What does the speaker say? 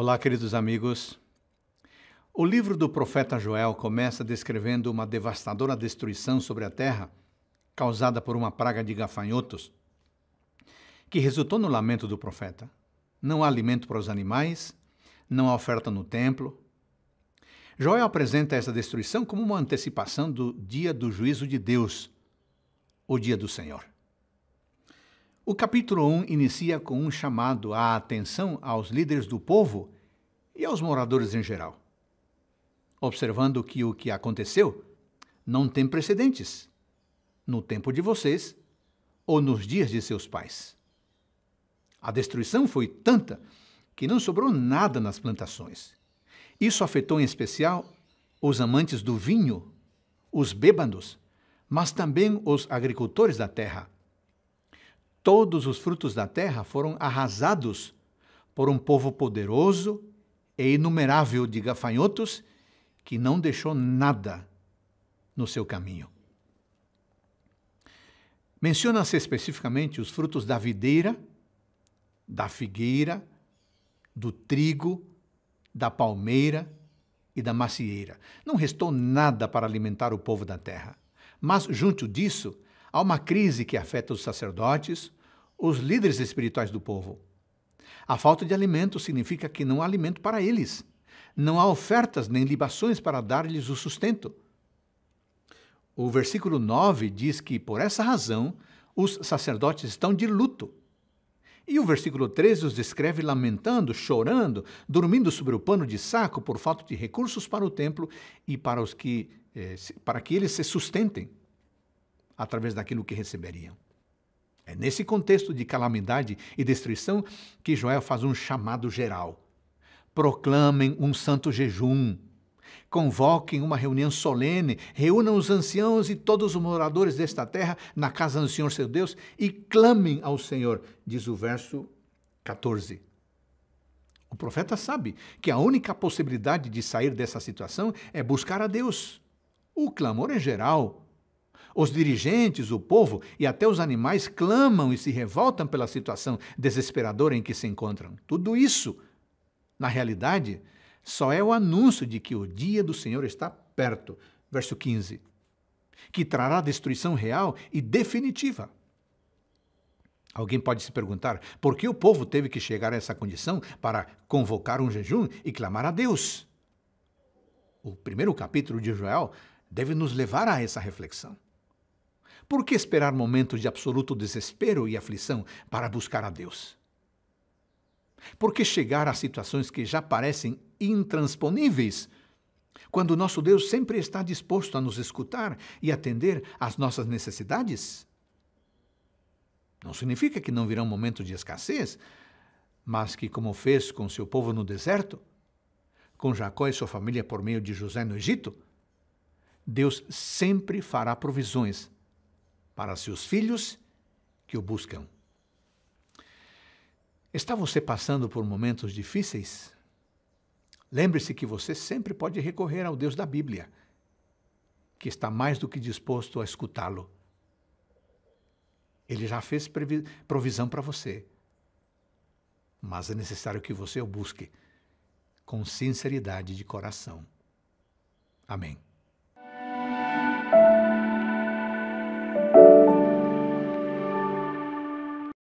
Olá, queridos amigos. O livro do profeta Joel começa descrevendo uma devastadora destruição sobre a terra, causada por uma praga de gafanhotos, que resultou no lamento do profeta. Não há alimento para os animais, não há oferta no templo. Joel apresenta essa destruição como uma antecipação do dia do juízo de Deus, o dia do Senhor. O capítulo 1 inicia com um chamado à atenção aos líderes do povo e aos moradores em geral, observando que o que aconteceu não tem precedentes no tempo de vocês ou nos dias de seus pais. A destruição foi tanta que não sobrou nada nas plantações. Isso afetou em especial os amantes do vinho, os bêbados, mas também os agricultores da terra todos os frutos da terra foram arrasados por um povo poderoso e inumerável de gafanhotos que não deixou nada no seu caminho. Menciona-se especificamente os frutos da videira, da figueira, do trigo, da palmeira e da macieira. Não restou nada para alimentar o povo da terra. Mas, junto disso, há uma crise que afeta os sacerdotes, os líderes espirituais do povo. A falta de alimento significa que não há alimento para eles. Não há ofertas nem libações para dar-lhes o sustento. O versículo 9 diz que, por essa razão, os sacerdotes estão de luto. E o versículo 13 os descreve lamentando, chorando, dormindo sobre o pano de saco por falta de recursos para o templo e para, os que, eh, para que eles se sustentem através daquilo que receberiam. É nesse contexto de calamidade e destruição que Joel faz um chamado geral. Proclamem um santo jejum. Convoquem uma reunião solene, reúnam os anciãos e todos os moradores desta terra na casa do Senhor seu Deus e clamem ao Senhor, diz o verso 14. O profeta sabe que a única possibilidade de sair dessa situação é buscar a Deus. O clamor é geral, os dirigentes, o povo e até os animais clamam e se revoltam pela situação desesperadora em que se encontram. Tudo isso, na realidade, só é o anúncio de que o dia do Senhor está perto. Verso 15. Que trará destruição real e definitiva. Alguém pode se perguntar por que o povo teve que chegar a essa condição para convocar um jejum e clamar a Deus. O primeiro capítulo de Joel deve nos levar a essa reflexão. Por que esperar momentos de absoluto desespero e aflição para buscar a Deus? Por que chegar a situações que já parecem intransponíveis, quando nosso Deus sempre está disposto a nos escutar e atender às nossas necessidades? Não significa que não virão momentos de escassez, mas que, como fez com seu povo no deserto, com Jacó e sua família por meio de José no Egito, Deus sempre fará provisões para seus filhos que o buscam. Está você passando por momentos difíceis? Lembre-se que você sempre pode recorrer ao Deus da Bíblia, que está mais do que disposto a escutá-lo. Ele já fez provisão para você, mas é necessário que você o busque com sinceridade de coração. Amém.